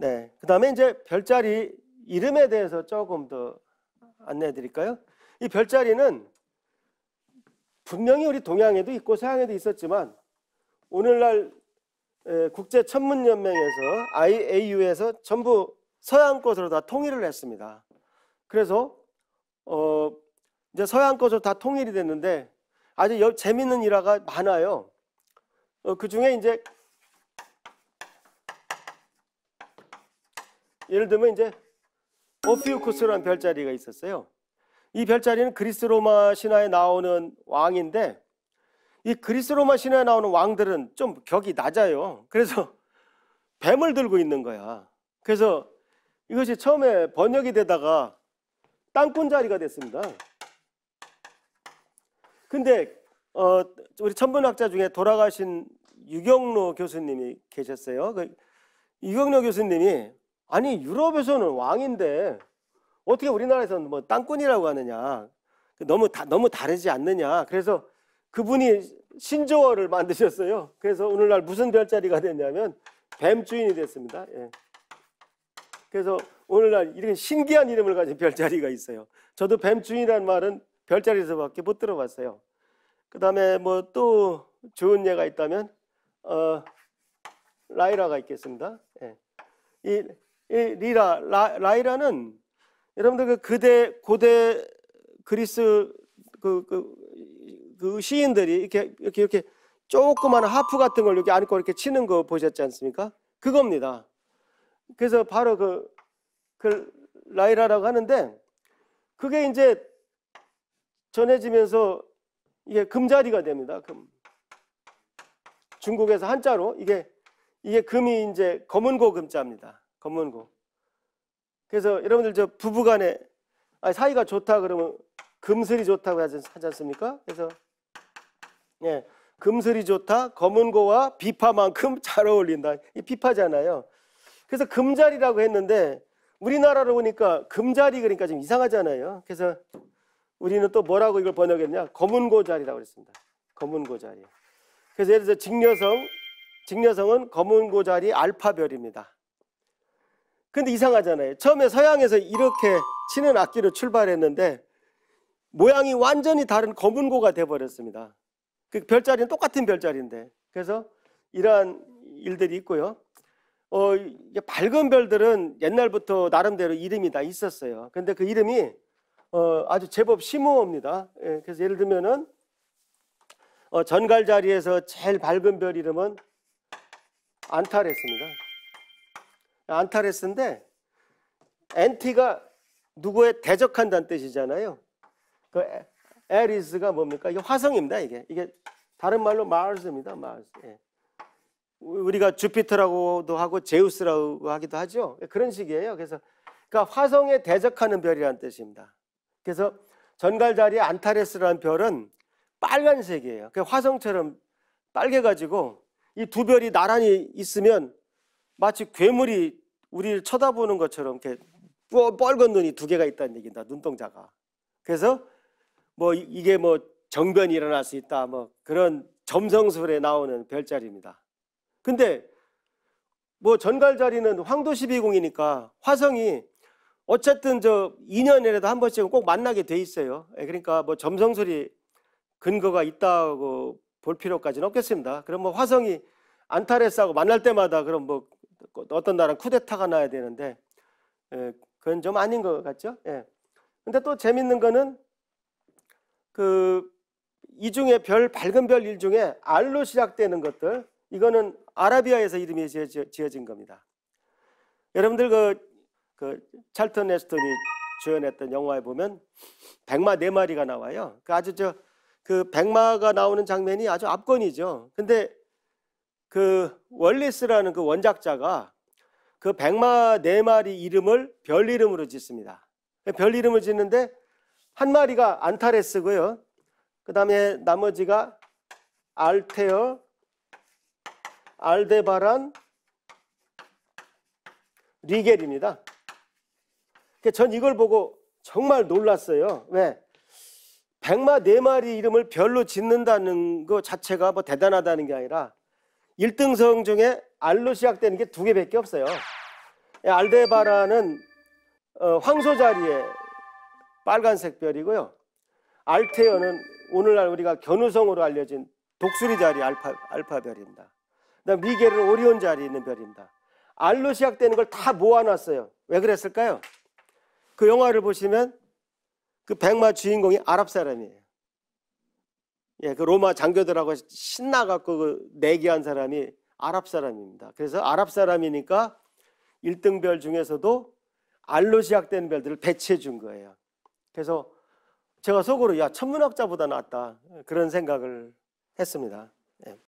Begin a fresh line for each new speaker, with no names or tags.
네. 그 다음에 이제 별자리 이름에 대해서 조금 더 안내해 드릴까요? 이 별자리는 분명히 우리 동양에도 있고 서양에도 있었지만 오늘날 국제 천문 연맹에서 IAU에서 전부 서양 것으로 다 통일을 했습니다. 그래서 어 이제 서양 것으로 다 통일이 됐는데 아주 재밌는 일화가 많아요. 어, 그 중에 이제 예를 들면 이제 오피우쿠스라는 별자리가 있었어요. 이 별자리는 그리스 로마 신화에 나오는 왕인데 이 그리스 로마 신화에 나오는 왕들은 좀 격이 낮아요. 그래서 뱀을 들고 있는 거야. 그래서 이것이 처음에 번역이 되다가 땅꾼 자리가 됐습니다. 근데 어, 우리 천문학자 중에 돌아가신 유경로 교수님이 계셨어요. 그 유경로 교수님이 아니 유럽에서는 왕인데 어떻게 우리나라에서는 뭐 땅꾼이라고 하느냐 그 너무 다, 너무 다르지 않느냐 그래서 그분이 신조어를 만드셨어요. 그래서 오늘날 무슨 별자리가 됐냐면 뱀 주인이 됐습니다. 예. 그래서 오늘날 이렇게 신기한 이름을 가진 별자리가 있어요. 저도 뱀 주인이라는 말은 별자리에서밖에 못 들어봤어요. 그 다음에 뭐 또 좋은 예가 있다면 어, 라이라가 있겠습니다. 예. 이 리라 라, 이라는 여러분들 그 그대 고대 그리스 그, 그, 그 시인들이 이렇게 이렇게 이렇게 조그만 하프 같은 걸 이렇게 안고 이렇게 치는 거 보셨지 않습니까? 그겁니다. 그래서 바로 그, 그 라이라라고 하는데 그게 이제 전해지면서 이게 금자리가 됩니다. 금. 중국에서 한자로 이게 이게 금이 이제 검은 고금자입니다. 검문고. 그래서 여러분들 저 부부간에 아니, 사이가 좋다 그러면 금슬이 좋다고 하지, 않습니까? 그래서 예, 금슬이 좋다. 검은고와 비파만큼 잘 어울린다. 이 비파잖아요. 그래서 금자리라고 했는데 우리나라로 보니까 금자리 그러니까 좀 이상하잖아요. 그래서 우리는 또 뭐라고 이걸 번역했냐? 검은고 자리라고 그랬습니다. 검은고 자리. 그래서 예를 들어 직녀성, 직녀성은 검은고 자리 알파별입니다. 근데 이상하잖아요. 처음에 서양에서 이렇게 치는 악기로 출발했는데 모양이 완전히 다른 검은고가 돼버렸습니다. 그 별자리는 똑같은 별자리인데 그래서 이러한 일들이 있고요. 어, 밝은 별들은 옛날부터 나름대로 이름이 다 있었어요. 근데 그 이름이 어, 아주 제법 심오합니다. 예, 그래서 예를 들면은 어, 전갈 자리에서 제일 밝은 별 이름은 안타스입니다 안타레스인데 엔티가 누구에 대적한다는 뜻이잖아요. 그 에리스가 뭡니까? 이게 화성입니다. 이게 이게 다른 말로 마을스입니다. 마을스. 예. 우리가 주피터라고도 하고 제우스라고 하기도 하죠. 예, 그런 식이에요. 그래서 그러니까 화성에 대적하는 별이라는 뜻입니다. 그래서 전갈자리 안타레스라는 별은 빨간색이에요. 그 화성처럼 빨개 가지고 이 두 별이 나란히 있으면 마치 괴물이 우리를 쳐다보는 것처럼 이렇게 뻘건 눈이 두 개가 있다는 얘기다 눈동자가. 그래서 뭐 이게 뭐 정변이 일어날 수 있다 뭐 그런 점성술에 나오는 별자리입니다. 근데 뭐 전갈자리는 황도1 2공이니까 화성이 어쨌든 저 2년이라도 한 번씩은 꼭 만나게 돼 있어요. 예, 그러니까 뭐 점성술이 근거가 있다고 볼 필요까지는 없겠습니다. 그럼 뭐 화성이 안타레스하고 만날 때마다 그럼 뭐그 어떤 나라는 쿠데타가 나야 되는데 예, 그건 좀 아닌 것 같죠? 예. 근데 또 재밌는 거는 그이 중에 별 밝은 별 일 중에 알로 시작되는 것들 이거는 아라비아에서 이름이 지어진 겁니다. 여러분들 그, 그 찰턴 에스턴이 주연했던 영화에 보면 백마 네 마리가 나와요. 그 아주 저 그 백마가 나오는 장면이 아주 압권이죠. 근데 그 월리스라는 그 원작자가 그 백마 네 마리 이름을 별 이름으로 짓습니다. 별 이름을 짓는데 한 마리가 안타레스고요. 그 다음에 나머지가 알테어, 알데바란, 리겔입니다. 그러니까 전 이걸 보고 정말 놀랐어요. 왜? 백마 네 마리 이름을 별로 짓는다는 것 자체가 뭐 대단하다는 게 아니라 1등성 중에 알로 시작되는 게 두 개밖에 없어요. 예, 알데바라는 어, 황소 자리에 빨간색 별이고요. 알테어는 오늘날 우리가 견우성으로 알려진 독수리 자리 알파, 알파 별입니다. 그다음 미겔은 오리온 자리에 있는 별입니다. 알로 시작되는 걸 다 모아놨어요. 왜 그랬을까요? 그 영화를 보시면 그 백마 주인공이 아랍 사람이에요. 예, 그 로마 장교들하고 신나갖고 그 내기한 사람이 아랍 사람입니다. 그래서 아랍 사람이니까 1등별 중에서도 알로 시작된 별들을 배치해 준 거예요. 그래서 제가 속으로 야 천문학자보다 낫다 그런 생각을 했습니다. 예.